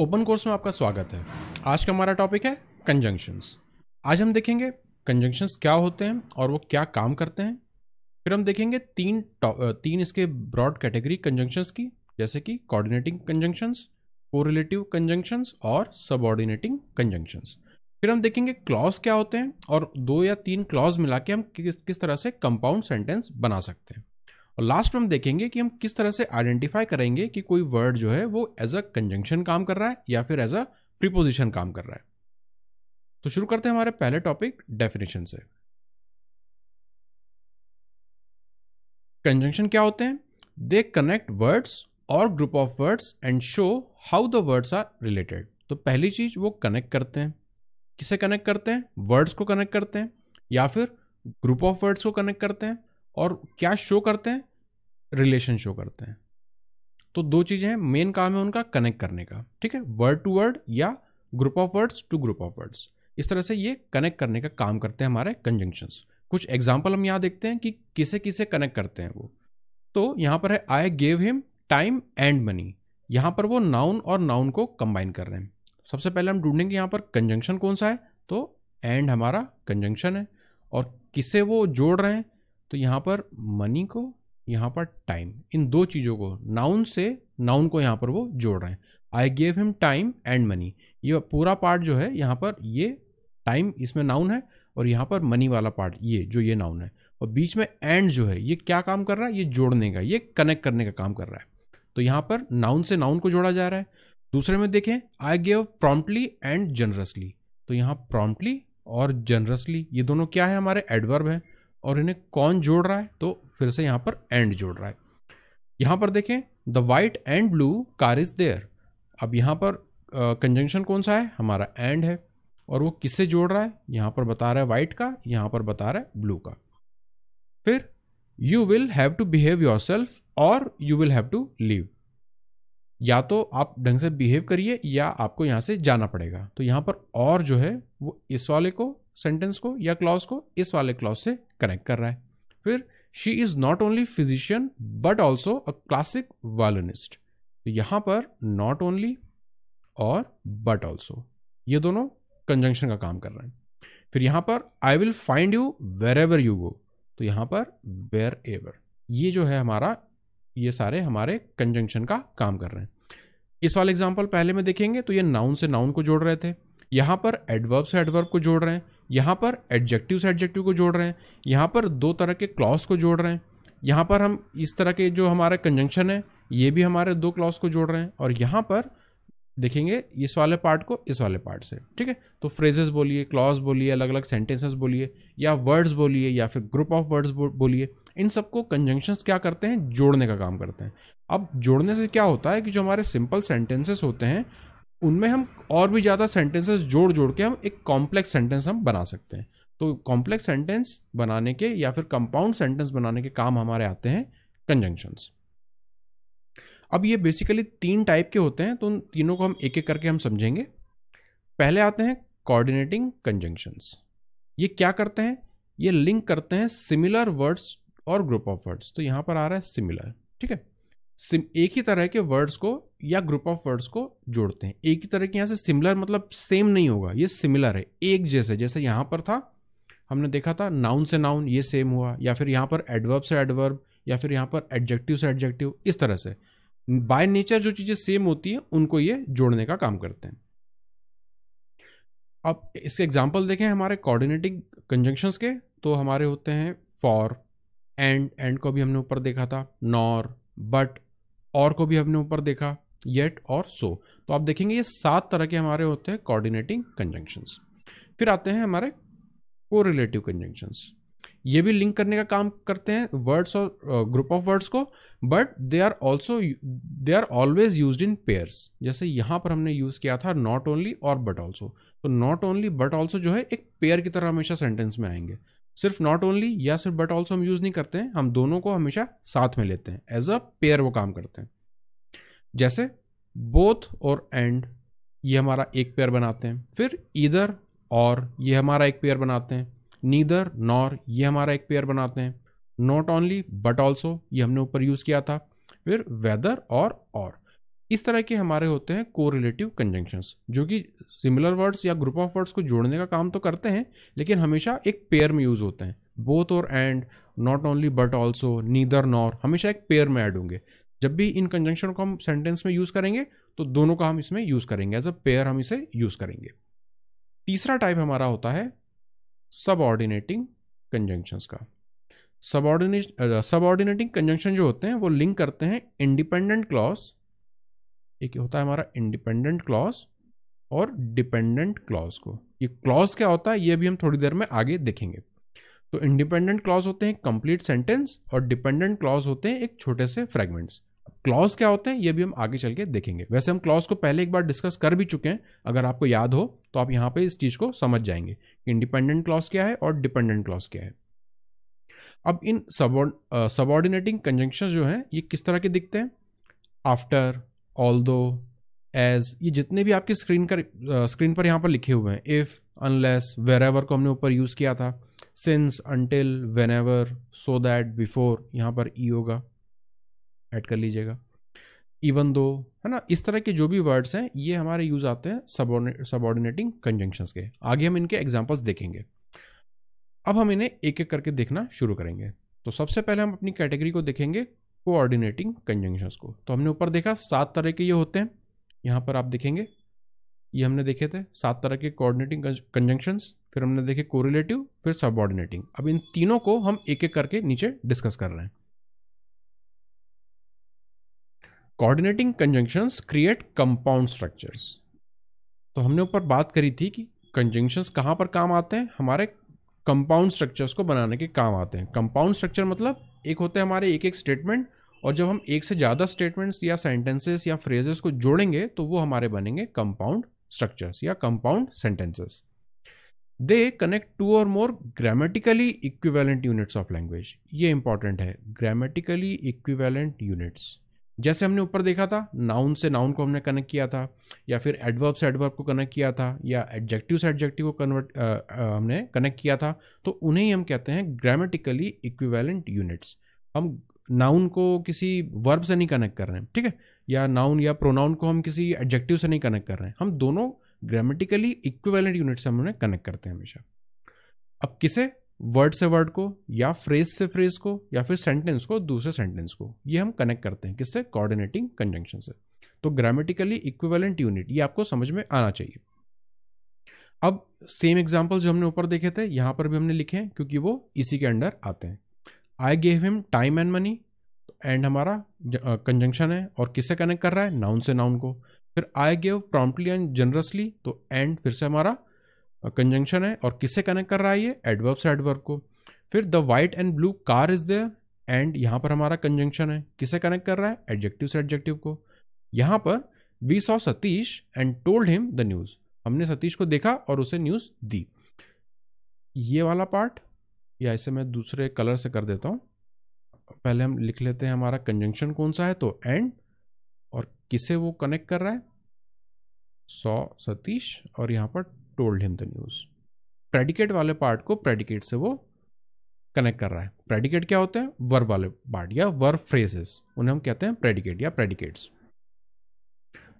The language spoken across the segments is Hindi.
ओपन कोर्स में आपका स्वागत है आज का हमारा टॉपिक है कंजंक्शंस आज हम देखेंगे कंजंक्शंस क्या होते हैं और वो क्या काम करते हैं फिर हम देखेंगे तीन तीन इसके ब्रॉड कैटेगरी कंजंक्शंस की जैसे कि कोऑर्डिनेटिंग कंजंक्शंस कोरिलेटिव कंजंक्शंस और सबऑर्डिनेटिंग कंजंक्शंस फिर हम देखेंगे क्लॉज क्या होते हैं और दो या तीन क्लॉज मिला के हम किस किस तरह से कंपाउंड सेंटेंस बना सकते हैं और लास्ट में हम देखेंगे कि हम किस तरह से आइडेंटिफाई करेंगे कि कोई वर्ड जो है वो एज अ कंजंक्शन काम कर रहा है या फिर एज अ प्रीपोजिशन काम कर रहा है तो शुरू करते हैं हमारे पहले टॉपिक डेफिनेशन से कंजंक्शन क्या होते हैं दे कनेक्ट वर्ड्स और group of words and show how the words are related तो पहली चीज वो कनेक्ट करते हैं किसे कनेक्ट करते हैं वर्ड्स को कनेक्ट करते हैं या फिर ग्रुप ऑफ वर्ड्स को कनेक्ट करते हैं और क्या शो करते हैं रिलेशन शो करते हैं तो दो चीज़ें हैं मेन काम है उनका कनेक्ट करने का ठीक है वर्ड टू वर्ड या group of words to group of words इस तरह से ये कनेक्ट करने का काम करते हैं हमारे कंजंक्शंस कुछ एग्जाम्पल हम यहाँ देखते हैं कि किसे किसे कनेक्ट करते हैं वो तो यहाँ पर है I gave him time and money यहाँ पर वो नाउन और नाउन को कंबाइन कर रहे हैं सबसे पहले हम ढूंढेंगे यहाँ पर कंजंक्शन कौन सा है तो एंड हमारा कंजंक्शन है और किसे वो जोड़ रहे हैं तो यहाँ पर मनी को यहाँ पर टाइम इन दो चीज़ों को नाउन से नाउन को यहाँ पर वो जोड़ रहे हैं I gave him time and money ये पूरा पार्ट जो है यहाँ पर ये टाइम इसमें नाउन है और यहाँ पर मनी वाला पार्ट ये जो ये नाउन है और बीच में एंड जो है ये क्या काम कर रहा है ये जोड़ने का ये कनेक्ट करने का काम कर रहा है तो यहाँ पर नाउन से नाउन को जोड़ा जा रहा है दूसरे में देखें I gave promptly and generously तो यहाँ प्रॉम्प्टली और जनरसली ये दोनों क्या है हमारे एडवर्ब हैं और इन्हें कौन जोड़ रहा है तो फिर से यहां पर एंड जोड़ रहा है यहां पर देखें the white and blue car is there अब यहां पर कंजंक्शन uh, कौन सा है हमारा एंड है और वो किससे जोड़ रहा है यहां पर बता रहा है वाइट का यहां पर बता रहा है ब्लू का फिर you will have to behave yourself और you will have to leave या तो आप ढंग से बिहेव करिए या आपको यहाँ से जाना पड़ेगा तो यहाँ पर और जो है वो इस वाले को सेंटेंस को या क्लॉज को इस वाले क्लॉज से कनेक्ट कर रहा है फिर she is not only physician but also a classic violinist तो यहाँ पर नॉट ओनली और बट ऑल्सो ये दोनों कंजंक्शन का काम कर रहे हैं फिर यहाँ पर I will find you wherever you go तो यहाँ पर वेर एवर ये जो है हमारा ये सारे हमारे कंजंक्शन का काम कर रहे हैं इस वाले एग्जाम्पल पहले में देखेंगे तो ये नाउन से नाउन को जोड़ रहे थे यहाँ पर एडवर्ब से एडवर्ब को जोड़ रहे हैं यहाँ पर एडजेक्टिव से एडजेक्टिव को जोड़ रहे हैं यहाँ पर दो तरह के क्लॉस को जोड़ रहे हैं यहाँ पर हम इस तरह के जो हमारे कंजंक्शन है ये भी हमारे दो क्लॉस को जोड़ रहे हैं और यहाँ पर देखेंगे इस वाले पार्ट को इस वाले पार्ट से ठीक है तो फ्रेजेस बोलिए क्लॉज बोलिए अलग अलग सेंटेंसेस बोलिए या वर्ड्स बोलिए या फिर ग्रुप ऑफ वर्ड्स बोलिए इन सबको कंजंक्शंस क्या करते हैं जोड़ने का काम करते हैं अब जोड़ने से क्या होता है कि जो हमारे सिंपल सेंटेंसेस होते हैं उनमें हम और भी ज़्यादा सेंटेंसेस जोड़ जोड़ के हम एक कॉम्प्लेक्स सेंटेंस हम बना सकते हैं तो कॉम्प्लेक्स सेंटेंस बनाने के या फिर कंपाउंड सेंटेंस बनाने के काम हमारे आते हैं कंजंक्शंस अब ये बेसिकली तीन टाइप के होते हैं तो उन तीनों को हम एक एक करके हम समझेंगे पहले आते हैं कोऑर्डिनेटिंग कंजंक्शंस ये क्या करते हैं ये लिंक करते हैं सिमिलर वर्ड्स और ग्रुप ऑफ वर्ड्स तो यहाँ पर आ रहा है सिमिलर ठीक है सिम एक ही तरह के वर्ड्स को या ग्रुप ऑफ वर्ड्स को जोड़ते हैं एक ही तरह के यहाँ से सिमिलर मतलब सेम नहीं होगा ये सिमिलर है एक जैसे जैसे यहाँ पर था हमने देखा था नाउन से नाउन ये सेम हुआ या फिर यहाँ पर एडवर्ब से एडवर्ब या फिर यहाँ पर एडजेक्टिव से एडजेक्टिव इस तरह से बाय नेचर जो चीज़ें सेम होती हैं उनको ये जोड़ने का काम करते हैं अब इसके एग्जाम्पल देखें हमारे कोऑर्डिनेटिंग कंजंक्शंस के तो हमारे होते हैं फॉर एंड एंड को भी हमने ऊपर देखा था नॉर बट और को भी हमने ऊपर देखा येट और सो so. तो आप देखेंगे ये सात तरह के हमारे होते हैं कोऑर्डिनेटिंग कंजंक्शंस फिर आते हैं हमारे को रिलेटिव कंजंक्शंस ये भी लिंक करने का काम करते हैं वर्ड्स और ग्रुप ऑफ वर्ड्स को but they are also they are always use in pairs जैसे यहाँ पर हमने यूज़ किया था नॉट ओनली और बट ऑल्सो तो नॉट ओनली बट ऑल्सो जो है एक पेयर की तरह हमेशा सेंटेंस में आएंगे सिर्फ नॉट ओनली या सिर्फ बट ऑल्सो हम यूज़ नहीं करते हैं हम दोनों को हमेशा साथ में लेते हैं एज अ पेयर वो काम करते हैं जैसे बोथ और एंड ये हमारा एक पेयर बनाते हैं फिर इधर और ये हमारा एक पेयर बनाते हैं नीदर नॉर ये हमारा एक पेयर बनाते हैं नॉट ओनली बट ऑल्सो ये हमने ऊपर यूज़ किया था फिर वेदर और और इस तरह के हमारे होते हैं को रिलेटिव कंजंक्शंस जो कि सिमिलर वर्ड्स या ग्रुप ऑफ वर्ड्स को जोड़ने का काम तो करते हैं लेकिन हमेशा एक पेयर में यूज़ होते हैं बोथ और and not only but also neither nor हमेशा एक पेयर में ऐड होंगे जब भी इन कंजंक्शन को हम सेंटेंस में यूज़ करेंगे तो दोनों का हम इसमें यूज़ करेंगे एज अ पेयर हम इसे यूज़ करेंगे तीसरा टाइप हमारा होता है सबऑर्डिनेटिंग कंजंक्शंस का सबऑर्डिनेट सबऑर्डिनेटिंग कंजंक्शन जो होते हैं वो लिंक करते हैं इंडिपेंडेंट क्लॉज एक होता है हमारा इंडिपेंडेंट क्लॉज और डिपेंडेंट क्लॉज को ये क्लॉज क्या होता है ये भी हम थोड़ी देर में आगे देखेंगे तो इंडिपेंडेंट क्लॉज होते हैं कंप्लीट सेंटेंस और डिपेंडेंट क्लॉज होते हैं एक छोटे से फ्रेगमेंट्स क्लॉज क्या होते हैं ये भी हम आगे चल के देखेंगे वैसे हम क्लॉज को पहले एक बार डिस्कस कर भी चुके हैं अगर आपको याद हो तो आप यहाँ पे इस चीज़ को समझ जाएंगे कि इंडिपेंडेंट क्लॉज क्या है और डिपेंडेंट क्लॉज क्या है अब इन सबॉर्डिनेटिंग कंजंक्शन जो हैं ये किस तरह के दिखते हैं आफ्टर ऑल दो एज ये जितने भी आपके स्क्रीन कर स्क्रीन पर यहाँ पर लिखे हुए हैं इफ़ अनलेस वेर एवर को हमने ऊपर यूज़ किया था since until whenever so that before यहाँ पर ई e होगा ऐड कर लीजिएगा इवन दो है ना इस तरह के जो भी वर्ड्स हैं ये हमारे यूज़ आते हैं सबॉर्डिनेटिंग कंजंक्शंस के आगे हम इनके एग्जांपल्स देखेंगे अब हम इन्हें एक एक करके देखना शुरू करेंगे तो सबसे पहले हम अपनी कैटेगरी को देखेंगे कोऑर्डिनेटिंग कंजंक्शंस को तो हमने ऊपर देखा सात तरह के ये होते हैं यहाँ पर आप देखेंगे ये हमने देखे थे सात तरह के कोऑर्डिनेटिंग कंजंक्शंस फिर हमने देखे कोरिलेटिव फिर सबॉर्डिनेटिंग अब इन तीनों को हम एक एक करके नीचे डिस्कस कर रहे हैं coordinating conjunctions create compound structures तो हमने ऊपर बात करी थी कि कंजंक्शंस कहाँ पर काम आते हैं हमारे कंपाउंड स्ट्रक्चर्स को बनाने के काम आते हैं कंपाउंड स्ट्रक्चर मतलब एक होते हैं हमारे एक एक स्टेटमेंट और जब हम एक से ज़्यादा स्टेटमेंट्स या सेंटेंसेस या फ्रेजेस को जोड़ेंगे तो वो हमारे बनेंगे कंपाउंड स्ट्रक्चर्स या compound sentences they connect two और more grammatically equivalent units of language ये इंपॉर्टेंट है ग्रामेटिकली इक्विवेलेंट यूनिट्स जैसे हमने ऊपर देखा था नाउन से नाउन को हमने कनेक्ट किया था या फिर एडवर्ब से एडवर्ब को कनेक्ट किया था या एडजेक्टिव से एडजेक्टिव को कन्वर्ट हमने कनेक्ट किया था तो उन्हें ही हम कहते हैं ग्रामेटिकली इक्विवेलेंट यूनिट्स हम नाउन को किसी वर्ब से नहीं कनेक्ट कर रहे हैं ठीक है या नाउन या प्रोनाउन को हम किसी एडजेक्टिव से नहीं कनेक्ट कर रहे हैं हम दोनों ग्रामेटिकली इक्विवेलेंट यूनिट से हम उन्हें कनेक्ट करते हैं हमेशा अब किसे वर्ड से वर्ड को या फ्रेज से फ्रेज को या फिर सेंटेंस को दूसरे सेंटेंस को ये हम कनेक्ट करते हैं किससे कोऑर्डिनेटिंग कंजंक्शन से तो ग्रामेटिकली इक्विवेलेंट यूनिट ये आपको समझ में आना चाहिए अब सेम एग्जाम्पल जो हमने ऊपर देखे थे यहां पर भी हमने लिखे हैं क्योंकि वो इसी के अंडर आते हैं I gave him time and money and हमारा कंजंक्शन है और किससे कनेक्ट कर रहा है नाउन से नाउन को फिर I gave promptly and generously तो एंड फिर से हमारा कंजंक्शन है और किससे कनेक्ट कर रहा है ये एडवर्ब से एडवर्ब को फिर the white and blue car is there and यहाँ पर हमारा कंजंक्शन है किसे कनेक्ट कर रहा है एडजेक्टिव से एडजेक्टिव को यहाँ पर we saw Satish and told him the news हमने सतीश को देखा और उसे न्यूज़ दी ये वाला पार्ट या इसे मैं दूसरे कलर से कर देता हूँ पहले हम लिख लेते हैं हमारा कंजंक्शन कौन सा है तो एंड और किसे वो कनेक्ट कर रहा है सौ सतीश और यहाँ पर told him the news predicate वाले पार्ट को प्रेडिकेट से वो कनेक्ट कर रहा है प्रेडिकेट क्या होते हैं वर्ब वाले पार्ट या वर्ब फ्रेजेस उन्हें हम कहते हैं प्रेडिकेट या प्रेडिकेट्स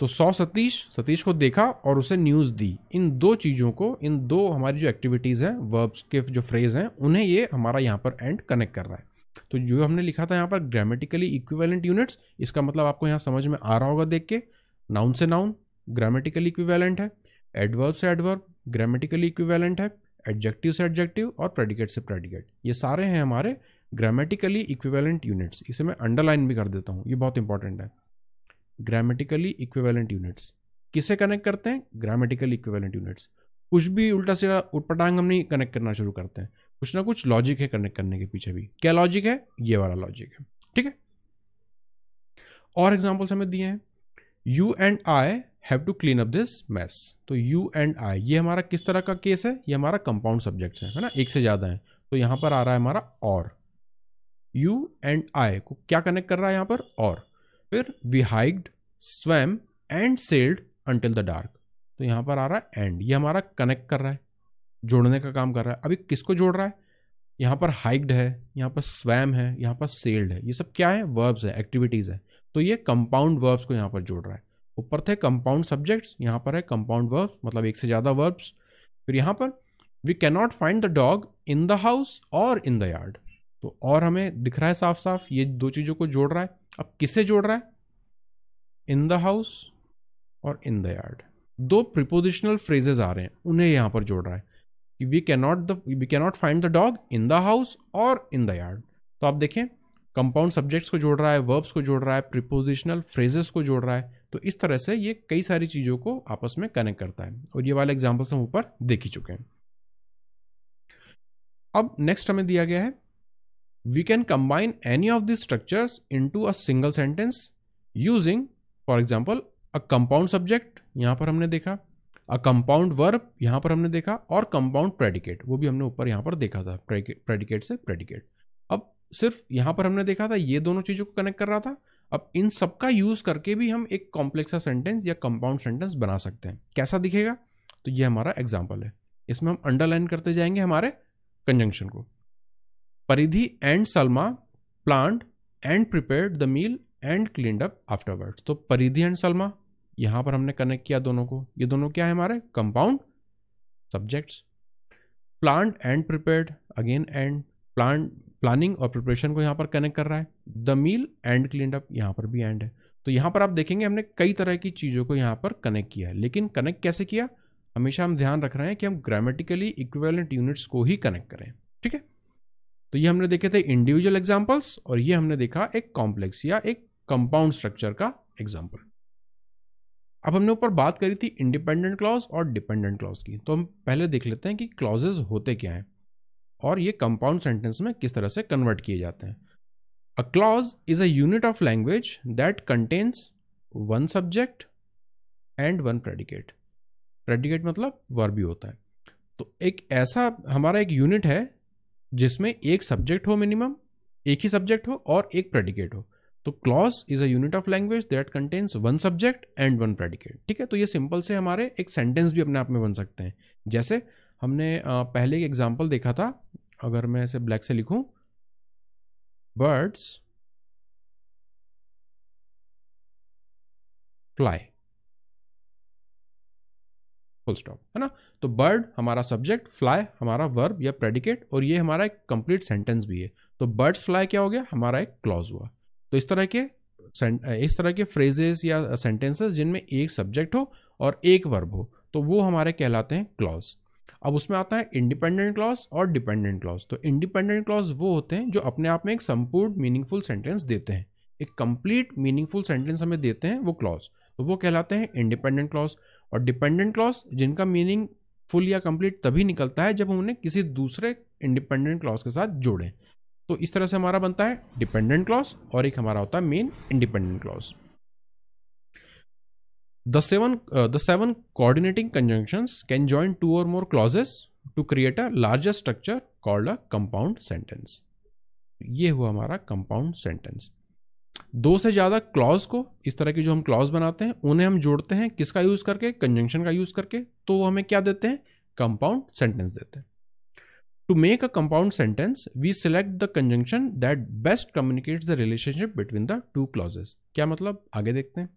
तो सौ सतीश सतीश को देखा और उसे न्यूज़ दी इन दो चीज़ों को इन दो हमारी जो एक्टिविटीज़ हैं वर्ब्स के जो फ्रेज हैं उन्हें ये हमारा यहाँ पर एंड कनेक्ट कर रहा है तो जो हमने लिखा था यहाँ पर ग्रामेटिकली इक्विवेलेंट यूनिट्स इसका मतलब आपको यहाँ समझ में आ रहा होगा देख के नाउन से नाउन ग्रामेटिकली इक्विवेलेंट है एडवर्ब से एडवर्ब ग्रामेटिकली इक्विवेलेंट है एडजेक्टिव से एडजेक्टिव और प्रेडिकेट से प्रेडिकेट ये सारे हैं हमारे ग्रामेटिकली इक्विवेलेंट यूनिट्स इसे मैं अंडरलाइन भी कर देता हूँ ये बहुत इंपॉर्टेंट है ग्रामेटिकली इक्विवेलेंट यूनिट्स किसे कनेक्ट करते हैं ग्रामेटिकली इक्विवेलेंट यूनिट्स कुछ भी उल्टा सीधा उटपटांग हम नहीं कनेक्ट करना शुरू करते हैं कुछ ना कुछ लॉजिक है कनेक्ट करने के पीछे भी क्या लॉजिक है ये वाला लॉजिक है ठीक है और एग्जाम्पल्स हमें दिए हैं you and I have to clean up this mess तो यू एंड आई ये हमारा किस तरह का केस है ये हमारा कंपाउंड सब्जेक्ट्स है है ना एक से ज़्यादा है तो यहां पर आ रहा है हमारा और यू एंड आई को क्या कनेक्ट कर रहा है यहाँ पर और फिर we hide swam and sailed until the dark तो यहां पर आ रहा है एंड ये हमारा कनेक्ट कर रहा है जोड़ने का काम कर रहा है अभी किसको जोड़ रहा है यहां पर हाइक्ड है यहाँ पर स्वैम है यहाँ पर सेल्ड है ये सब क्या है वर्ब्स है एक्टिविटीज़ है तो ये कंपाउंड वर्ब्स को यहाँ पर जोड़ रहा है ऊपर थे कंपाउंड सब्जेक्ट्स यहाँ पर है कंपाउंड वर्ब्स मतलब एक से ज़्यादा वर्ब्स फिर यहाँ पर we can not find the dog in the house और इन द यार्ड तो और हमें दिख रहा है साफ साफ ये दो चीज़ों को जोड़ रहा है अब किसे जोड़ रहा है इन द हाउस और इन द यार्ड दो प्रिपोजिशनल फ्रेजेज आ रहे हैं उन्हें यहाँ पर जोड़ रहा है कि we can not the we can not find the dog in the house और इन द यार्ड तो आप देखें कंपाउंड सब्जेक्ट्स को जोड़ रहा है वर्ब्स को जोड़ रहा है प्रिपोजिशनल फ्रेजेस को जोड़ रहा है तो इस तरह से ये कई सारी चीज़ों को आपस में कनेक्ट करता है और ये वाले एग्जाम्पल्स हम ऊपर देख ही चुके हैं अब नेक्स्ट हमें दिया गया है we can combine any of this structures into a single sentence using for example a compound subject यहाँ पर हमने देखा अ कंपाउंड वर्ब यहाँ पर हमने देखा और कंपाउंड प्रेडिकेट वो भी हमने ऊपर यहाँ पर देखा था प्रेडिकेट से प्रेडिकेट अब सिर्फ यहाँ पर हमने देखा था ये दोनों चीज़ों को कनेक्ट कर रहा था अब इन सब का यूज़ करके भी हम एक कॉम्प्लेक्सा सेंटेंस या कंपाउंड सेंटेंस बना सकते हैं कैसा दिखेगा तो ये हमारा एग्जाम्पल है इसमें हम अंडरलाइन करते जाएंगे हमारे कंजंक्शन को Paridhi and Salma plant and prepare the meal and clean up afterwards तो परिधि एंड सलमा यहां पर हमने कनेक्ट किया दोनों को ये दोनों क्या है हमारे compound subjects plant and prepared again and plant planning और प्रिपरेशन को यहाँ पर कनेक्ट कर रहा है the meal and clean up यहाँ पर भी एंड है तो यहाँ पर आप देखेंगे हमने कई तरह की चीज़ों को यहाँ पर कनेक्ट किया है लेकिन कनेक्ट कैसे किया हमेशा हम ध्यान रख रहे हैं कि हम ग्रामेटिकली इक्वेलेंट यूनिट्स को ही कनेक्ट करें ठीक है तो ये हमने देखे थे इंडिविजुअल एग्जाम्पल्स और ये हमने देखा एक कॉम्प्लेक्स या एक कंपाउंड स्ट्रक्चर का एग्जाम्पल अब हमने ऊपर बात करी थी इंडिपेंडेंट क्लॉज और डिपेंडेंट क्लॉज की तो हम पहले देख लेते हैं कि क्लॉजेज होते क्या हैं और ये कंपाउंड सेंटेंस में किस तरह से कन्वर्ट किए जाते हैं a clause is a unit of language that contains one subject and one predicate predicate मतलब वर्ब भी होता है तो एक ऐसा हमारा एक यूनिट है जिसमें एक सब्जेक्ट हो मिनिमम एक ही सब्जेक्ट हो और एक प्रेडिकेट हो तो clause is a unit of language that contains one subject and one predicate ठीक है तो ये सिंपल से हमारे एक सेंटेंस भी अपने आप में बन सकते हैं जैसे हमने पहले एक एग्जाम्पल देखा था अगर मैं ऐसे ब्लैक से लिखूं बर्ड्स फ्लाई फुल स्टॉप है ना तो बर्ड हमारा सब्जेक्ट फ्लाई हमारा वर्ब या प्रेडिकेट और ये हमारा एक कंप्लीट सेंटेंस भी है तो बर्ड्स फ्लाई क्या हो गया हमारा एक क्लॉज हुआ तो इस तरह के इस तरह के फ्रेजेस या सेंटेंसेस जिनमें एक सब्जेक्ट हो और एक वर्ब हो तो वो हमारे कहलाते हैं क्लॉज अब उसमें आता है इंडिपेंडेंट क्लॉज और डिपेंडेंट क्लॉज तो इंडिपेंडेंट क्लॉज वो होते हैं जो अपने आप में एक संपूर्ण मीनिंगफुल सेंटेंस देते हैं एक कंप्लीट मीनिंगफुल सेंटेंस हमें देते हैं वो क्लॉज तो वो कहलाते हैं इंडिपेंडेंट क्लॉज और डिपेंडेंट क्लॉज जिनका मीनिंग फुल या कंप्लीट तभी निकलता है जब हम उन्हें किसी दूसरे इंडिपेंडेंट क्लॉज के साथ जोड़ें तो इस तरह से हमारा बनता है डिपेंडेंट क्लॉज और एक हमारा होता है main independent clause the seven the seven coordinating coordinating can can two और more clauses to create a largest structure called a compound sentence ये हुआ हमारा कंपाउंड सेंटेंस दो से ज़्यादा क्लॉज को इस तरह की जो हम क्लॉज बनाते हैं उन्हें हम जोड़ते हैं किसका यूज़ करके कंजंक्शन का यूज़ करके तो वो हमें क्या देते हैं कंपाउंड सेंटेंस देते हैं to make a compound sentence we select the conjunction that best communicates the relationship between the two clauses क्या मतलब आगे देखते हैं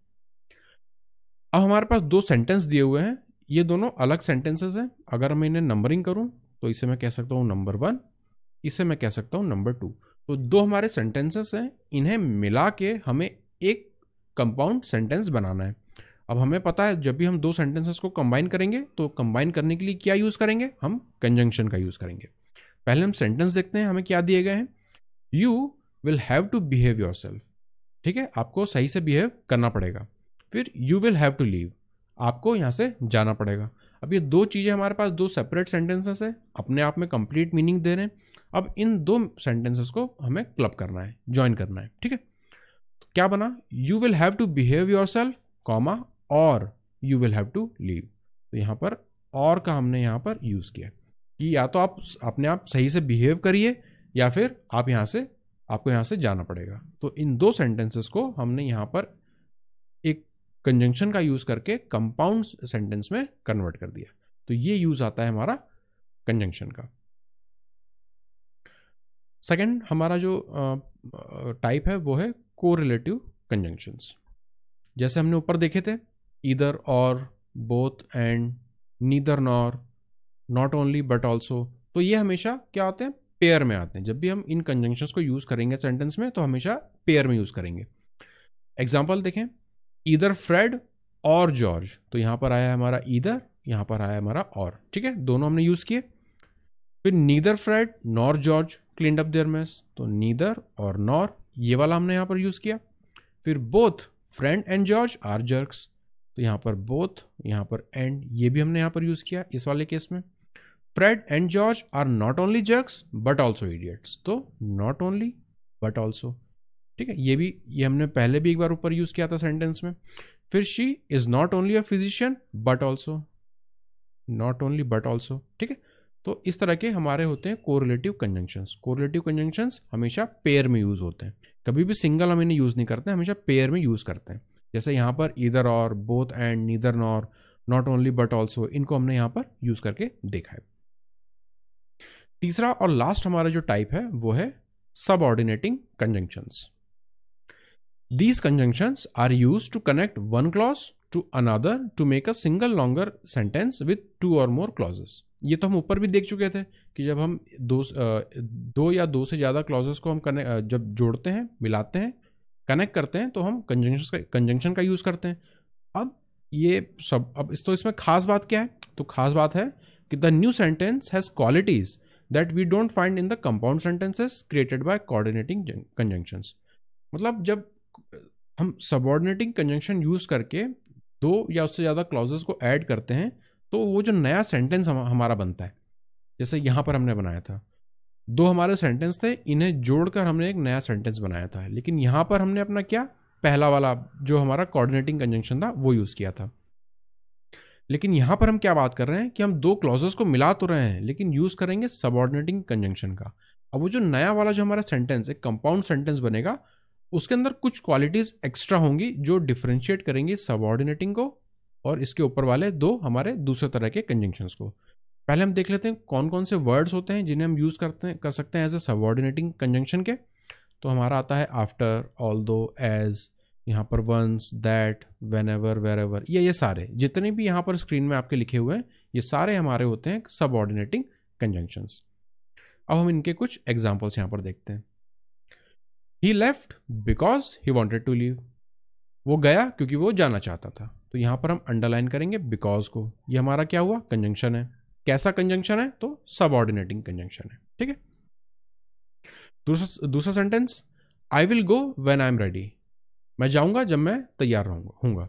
अब हमारे पास दो सेंटेंस दिए हुए हैं ये दोनों अलग सेंटेंसेस हैं अगर मैं इन्हें नंबरिंग करूँ तो इसे मैं कह सकता हूँ नंबर वन इसे मैं कह सकता हूँ नंबर टू तो दो हमारे सेंटेंसेस हैं इन्हें मिला के हमें एक कंपाउंड सेंटेंस बनाना है अब हमें पता है जब भी हम दो सेंटेंसेस को कंबाइन करेंगे तो कंबाइन करने के लिए क्या यूज़ करेंगे हम कंजंक्शन का यूज़ करेंगे पहले हम सेंटेंस देखते हैं हमें क्या दिए गए हैं you will have to behave your ठीक है आपको सही से बिहेव करना पड़ेगा फिर you will have to leave आपको यहाँ से जाना पड़ेगा अब ये दो चीज़ें हमारे पास दो सेपरेट सेंटेंसेस हैं अपने आप में कंप्लीट मीनिंग दे रहे हैं अब इन दो सेंटेंसेस को हमें क्लब करना है ज्वाइन करना है ठीक है तो क्या बना you will have to behave yourself comma और you will have to leave तो यहाँ पर और का हमने यहाँ पर यूज़ किया कि या तो आप अपने आप सही से बिहेव करिए या फिर आप यहाँ से आपको यहाँ से जाना पड़ेगा तो इन दो सेंटेंसेस को हमने यहाँ पर कंजंक्शन का यूज करके कंपाउंड सेंटेंस में कन्वर्ट कर दिया तो ये यूज आता है हमारा कंजंक्शन का सेकंड हमारा जो टाइप है वो है को रिलेटिव कंजंक्शंस जैसे हमने ऊपर देखे थे इधर और both and neither nor not only but also तो ये हमेशा क्या आते हैं पेयर में आते हैं जब भी हम इन कंजंक्शंस को यूज़ करेंगे सेंटेंस में तो हमेशा पेयर में यूज़ करेंगे एग्जाम्पल देखें ईदर फ्रेड और जॉर्ज तो यहां पर आया हमारा ईदर यहां पर आया हमारा और ठीक है दोनों हमने यूज़ किए फिर neither Fred nor George clean up their mess तो नीदर और नॉर ये वाला हमने यहां पर यूज़ किया फिर both friend and George are jerks तो यहां पर बोथ यहां पर एंड ये भी हमने यहां पर यूज़ किया इस वाले केस में Fred and George are not only jerks but also idiots तो नॉट ओनली बट ऑल्सो ठीक है ये भी ये हमने पहले भी एक बार ऊपर यूज किया था सेंटेंस में फिर she is not only a physician but also not only but also ठीक है तो इस तरह के हमारे होते हैं कोरिलेटिव कंजंक्शंस कोरिलेटिव कंजंक्शंस हमेशा पेयर में यूज होते हैं कभी भी सिंगल हम इन्हें यूज नहीं करते हमेशा पेयर में यूज करते हैं जैसे यहाँ पर इधर और both and neither nor not only but also इनको हमने यहाँ पर यूज करके देखा है तीसरा और लास्ट हमारा जो टाइप है वो है subordinating conjunctions These conjunctions are used to connect one clause to another to make a single longer sentence with two or more clauses. ये तो हम ऊपर भी देख चुके थे कि जब हम दो दो या दो से ज़्यादा क्लॉजेस को हम कनेक्ट जब जोड़ते हैं मिलाते हैं कनेक्ट करते हैं तो हम कंजंक्शन का कंजंक्शन का यूज़ करते हैं अब ये सब अब इस तो इसमें खास बात क्या है तो खास बात है कि the new sentence has qualities that we don't find in the compound sentences created by coordinating conjunctions मतलब जब हम सबॉर्डिनेटिंग कंजंक्शन यूज़ करके दो या उससे ज़्यादा क्लॉजेस को ऐड करते हैं तो वो जो नया सेंटेंस हम, हमारा बनता है जैसे यहां पर हमने बनाया था दो हमारे सेंटेंस थे इन्हें जोड़कर हमने एक नया सेंटेंस बनाया था लेकिन यहां पर हमने अपना क्या पहला वाला जो हमारा कोऑर्डिनेटिंग कंजंक्शन था वो यूज़ किया था लेकिन यहाँ पर हम क्या बात कर रहे हैं कि हम दो क्लॉजेस को मिला तो रहे हैं लेकिन यूज़ करेंगे सबॉर्डिनेटिंग कंजंक्शन का अब वो जो नया वाला जो हमारा सेंटेंस एक कंपाउंड सेंटेंस बनेगा उसके अंदर कुछ क्वालिटीज़ एक्स्ट्रा होंगी जो डिफ्रेंशिएट करेंगी सबॉर्डिनेटिंग को और इसके ऊपर वाले दो हमारे दूसरे तरह के कंजंक्शंस को पहले हम देख लेते हैं कौन कौन से वर्ड्स होते हैं जिन्हें हम यूज़ करते हैं कर सकते हैं एज ए सबॉर्डिनेटिंग कंजंक्शन के तो हमारा आता है आफ्टर ऑल दो एज यहाँ पर once that whenever wherever ये ये सारे जितने भी यहाँ पर स्क्रीन में आपके लिखे हुए हैं ये सारे हमारे होते हैं सबऑर्डिनेटिंग कंजंक्शंस अब हम इनके कुछ एग्जाम्पल्स यहाँ पर देखते हैं he left because he wanted to leave वो गया क्योंकि वो जाना चाहता था तो यहां पर हम अंडरलाइन करेंगे बिकॉज को ये हमारा क्या हुआ कंजंक्शन है कैसा कंजंक्शन है तो सबऑर्डिनेटिंग कंजंक्शन है ठीक है दूसरा दूसरा sentence I will go when I am ready मैं जाऊंगा जब मैं तैयार रहूंगा हूंगा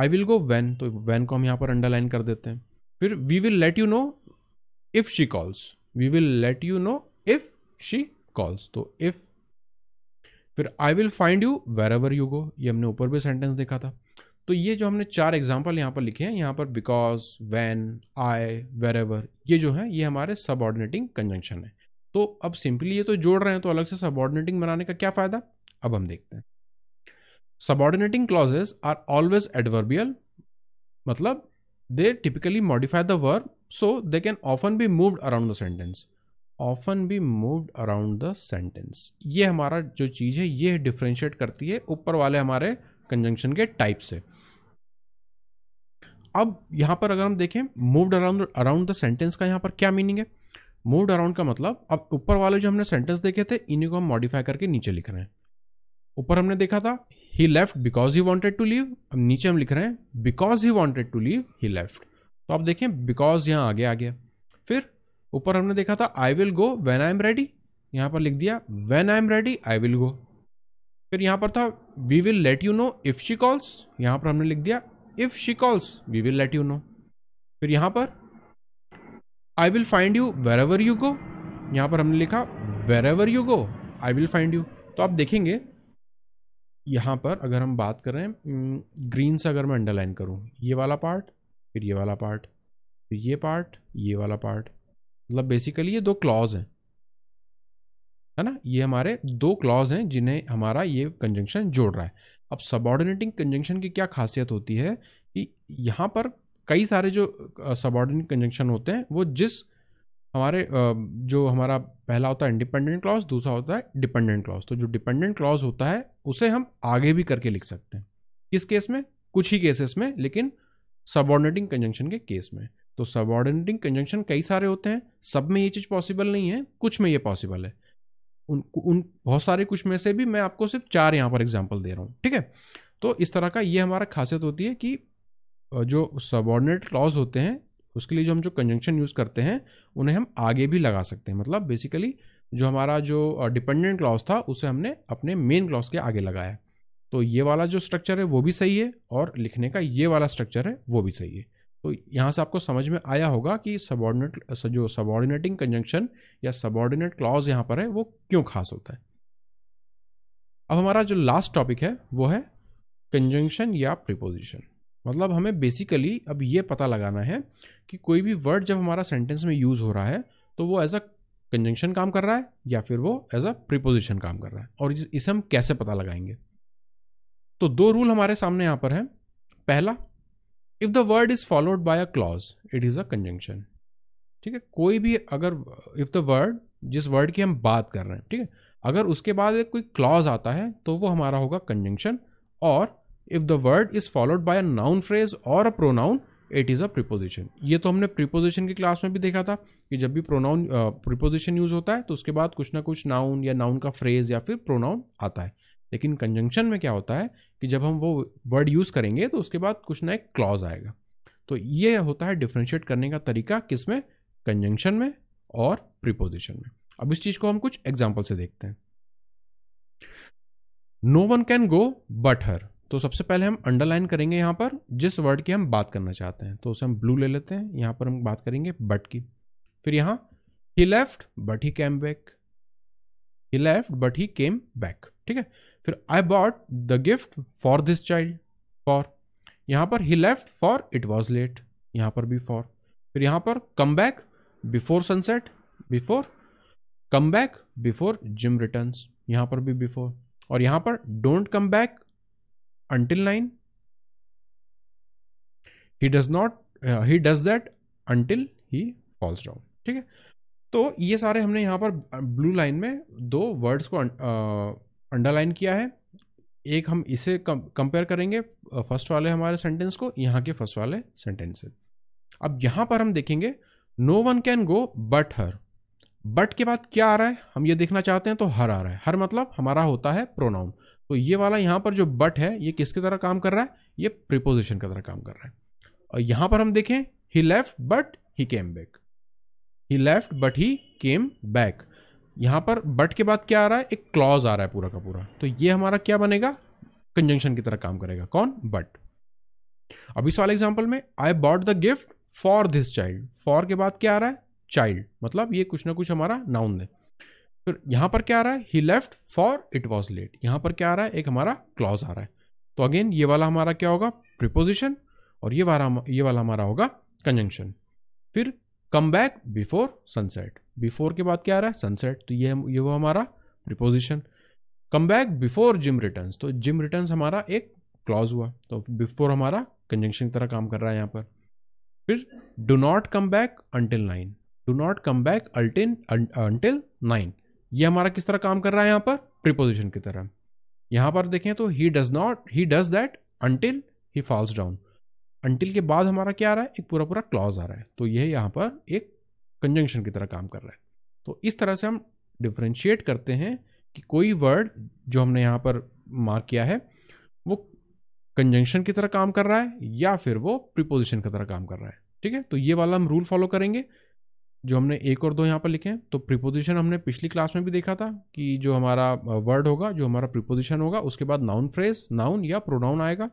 आई विल गो वैन तो वैन को हम यहां पर अंडरलाइन कर देते हैं फिर we will let you know if she calls we will let you know if she calls तो इफ फिर I will find you wherever you go ये हमने ऊपर भी सेंटेंस देखा था तो ये जो हमने चार एग्जाम्पल यहाँ पर लिखे हैं यहाँ पर because when I wherever ये जो है ये हमारे सबऑर्डिनेटिंग कंजंक्शन है तो अब सिंपली ये तो जोड़ रहे हैं तो अलग से सबऑर्डिनेटिंग बनाने का क्या फ़ायदा अब हम देखते हैं subordinating clauses are always adverbial मतलब they typically modify the verb so they can often be moved around the sentence often be moved around the sentence ये हमारा जो चीज़ है ये डिफ्रेंशिएट करती है ऊपर वाले हमारे कंजंक्शन के टाइप से अब यहां पर अगर हम देखें moved around around the sentence का यहां पर क्या मीनिंग है मूव्ड अराउंड का मतलब अब ऊपर वाले जो हमने सेंटेंस देखे थे इन्हीं को हम मॉडिफाई करके नीचे लिख रहे हैं ऊपर हमने देखा था he left because he wanted to leave अब नीचे हम लिख रहे हैं because he wanted to leave he left तो आप देखें बिकॉज यहां आगे आ गया फिर ऊपर हमने देखा था I will go when I am ready यहाँ पर लिख दिया when I am ready I will go फिर यहाँ पर था we will let you know if she calls यहाँ पर हमने लिख दिया if she calls we will let you know फिर यहाँ पर I will find you wherever you go यहाँ पर हमने लिखा wherever you go I will find you तो आप देखेंगे यहाँ पर अगर हम बात करें ग्रीन से अगर मैं अंडरलाइन करूँ ये वाला पार्ट फिर ये वाला पार्ट फिर ये पार्ट ये वाला पार्ट मतलब बेसिकली ये दो क्लॉज हैं है ना ये हमारे दो क्लॉज हैं जिन्हें हमारा ये कंजंक्शन जोड़ रहा है अब सबॉर्डिनेटिंग कंजंक्शन की क्या खासियत होती है कि यहाँ पर कई सारे जो सबॉर्डिनेट कंजंक्शन होते हैं वो जिस हमारे जो हमारा पहला होता है इंडिपेंडेंट क्लॉज दूसरा होता है डिपेंडेंट क्लॉज तो जो डिपेंडेंट क्लॉज होता है उसे हम आगे भी करके लिख सकते हैं किस केस में कुछ ही केसेस में लेकिन सबॉर्डिनेटिंग कंजंक्शन के केस में तो सबॉर्डिनेटिंग कंजंक्शन कई सारे होते हैं सब में ये चीज़ पॉसिबल नहीं है कुछ में ये पॉसिबल है उन उन बहुत सारे कुछ में से भी मैं आपको सिर्फ चार यहाँ पर एग्जाम्पल दे रहा हूँ ठीक है तो इस तरह का ये हमारा खासियत होती है कि जो सबॉर्डिनेट क्लॉज होते हैं उसके लिए जो हम जो कंजंक्शन यूज़ करते हैं उन्हें हम आगे भी लगा सकते हैं मतलब बेसिकली जो हमारा जो डिपेंडेंट क्लॉज था उसे हमने अपने मेन क्लॉज के आगे लगाया तो ये वाला जो स्ट्रक्चर है वो भी सही है और लिखने का ये वाला स्ट्रक्चर है वो भी सही है तो यहाँ से आपको समझ में आया होगा कि सबॉर्डिनेट जो सबॉर्डिनेटिंग कंजंक्शन या सबॉर्डिनेट क्लॉज यहाँ पर है वो क्यों खास होता है अब हमारा जो लास्ट टॉपिक है वो है कंजंक्शन या प्रिपोजिशन मतलब हमें बेसिकली अब ये पता लगाना है कि कोई भी वर्ड जब हमारा सेंटेंस में यूज़ हो रहा है तो वो एज अ कंजंक्शन काम कर रहा है या फिर वो एज अ प्रिपोजिशन काम कर रहा है और इसे हम कैसे पता लगाएंगे तो दो रूल हमारे सामने यहाँ पर हैं पहला if the word is followed by a clause it is a conjunction ठीक है कोई भी अगर इफ द वर्ड जिस वर्ड की हम बात कर रहे हैं ठीक है अगर उसके बाद एक कोई क्लॉज आता है तो वो हमारा होगा कंजंक्शन और if the word is followed by a noun phrase और a pronoun it is a preposition ये तो हमने प्रिपोजिशन की क्लास में भी देखा था कि जब भी प्रोनाउन प्रिपोजिशन यूज होता है तो उसके बाद कुछ ना कुछ नाउन या नाउन का फ्रेज या फिर प्रोनाउन आता है लेकिन कंजंक्शन में क्या होता है कि जब हम वो वर्ड यूज़ करेंगे तो उसके बाद कुछ ना एक क्लॉज आएगा तो ये होता है डिफ्रेंशिएट करने का तरीका किस में कंजंक्शन में और प्रिपोजिशन में अब इस चीज़ को हम कुछ एग्जाम्पल से देखते हैं no one can go but her तो सबसे पहले हम अंडरलाइन करेंगे यहाँ पर जिस वर्ड की हम बात करना चाहते हैं तो उसे हम ब्लू ले लेते हैं यहाँ पर हम बात करेंगे बट की फिर यहाँ he left but he came back he left but he came back ठीक है फिर I bought the gift for this child for यहाँ पर he left for it was late यहाँ पर भी फॉर फिर यहाँ पर come back before sunset before come back before Jim return यहाँ पर भी बिफोर और यहाँ पर don't come back until nine he does not he does that until he falls down ठीक है तो ये सारे हमने यहाँ पर ब्लू लाइन में दो वर्ड्स को uh, अंडरलाइन किया है एक हम इसे कंपेयर करेंगे फर्स्ट वाले हमारे सेंटेंस को यहाँ के फर्स्ट वाले सेंटेंस से अब यहाँ पर हम देखेंगे no one can go but her but के बाद क्या आ रहा है हम ये देखना चाहते हैं तो हर आ रहा है हर मतलब हमारा होता है प्रोनाउन तो ये वाला यहाँ पर जो बट है ये किसके तरह काम कर रहा है ये प्रिपोजिशन की तरह काम कर रहा है और यहाँ पर हम देखें he left but he came back he left but he came back यहाँ पर बट के बाद क्या आ रहा है एक क्लॉज आ रहा है पूरा का पूरा तो ये हमारा क्या बनेगा कंजंक्शन की तरह काम करेगा कौन बट अब इस वाले एग्जाम्पल में I bought the gift for this child for के बाद क्या आ रहा है चाइल्ड मतलब ये कुछ ना कुछ हमारा नाउन है फिर तो यहाँ पर क्या आ रहा है he left for it was late यहाँ पर क्या आ रहा है एक हमारा क्लॉज आ रहा है तो अगेन ये वाला हमारा क्या होगा प्रिपोजिशन और ये वाला ये वाला हमारा होगा कंजंक्शन फिर come back before sunset before के बाद क्या आ रहा है सनसेट तो ये ये वो हमारा preposition come back before Jim return तो जिम रिटर्न हमारा एक क्लॉज हुआ तो बिफोर हमारा कंजंक्शन की तरह काम कर रहा है यहाँ पर फिर do not come back until nine do not come back अल्टिन अंटिल नाइन ये हमारा किस तरह काम कर रहा है यहाँ पर प्रिपोजिशन की तरह यहाँ पर देखें तो he does not he does that until he falls down until के बाद हमारा क्या आ रहा है एक पूरा पूरा क्लॉज आ रहा है तो यह यहाँ पर एक कंजंक्शन की तरह काम कर रहा है तो इस तरह से हम डिफ्रेंशिएट करते हैं कि कोई वर्ड जो हमने यहाँ पर मार्क किया है वो कंजंक्शन की तरह काम कर रहा है या फिर वो प्रिपोजिशन की तरह काम कर रहा है ठीक है तो ये वाला हम रूल फॉलो करेंगे जो हमने एक और दो यहाँ पर लिखे हैं तो प्रिपोजिशन हमने पिछली क्लास में भी देखा था कि जो हमारा वर्ड होगा जो हमारा प्रिपोजिशन होगा उसके बाद नाउन फ्रेज नाउन या प्रोनाउन आएगा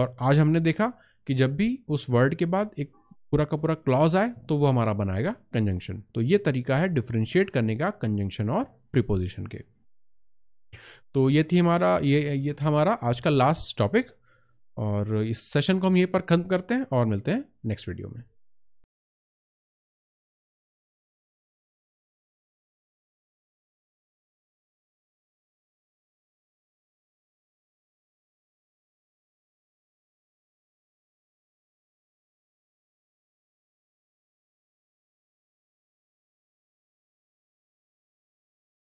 और आज हमने देखा कि जब भी उस वर्ड के बाद एक पूरा का पूरा क्लॉज आए तो वो हमारा बनाएगा कंजंक्शन तो ये तरीका है डिफ्रेंशिएट करने का कंजंक्शन और प्रिपोजिशन के तो ये थी हमारा ये ये था हमारा आज का लास्ट टॉपिक और इस सेशन को हम यहीं पर खत्म करते हैं और मिलते हैं नेक्स्ट वीडियो में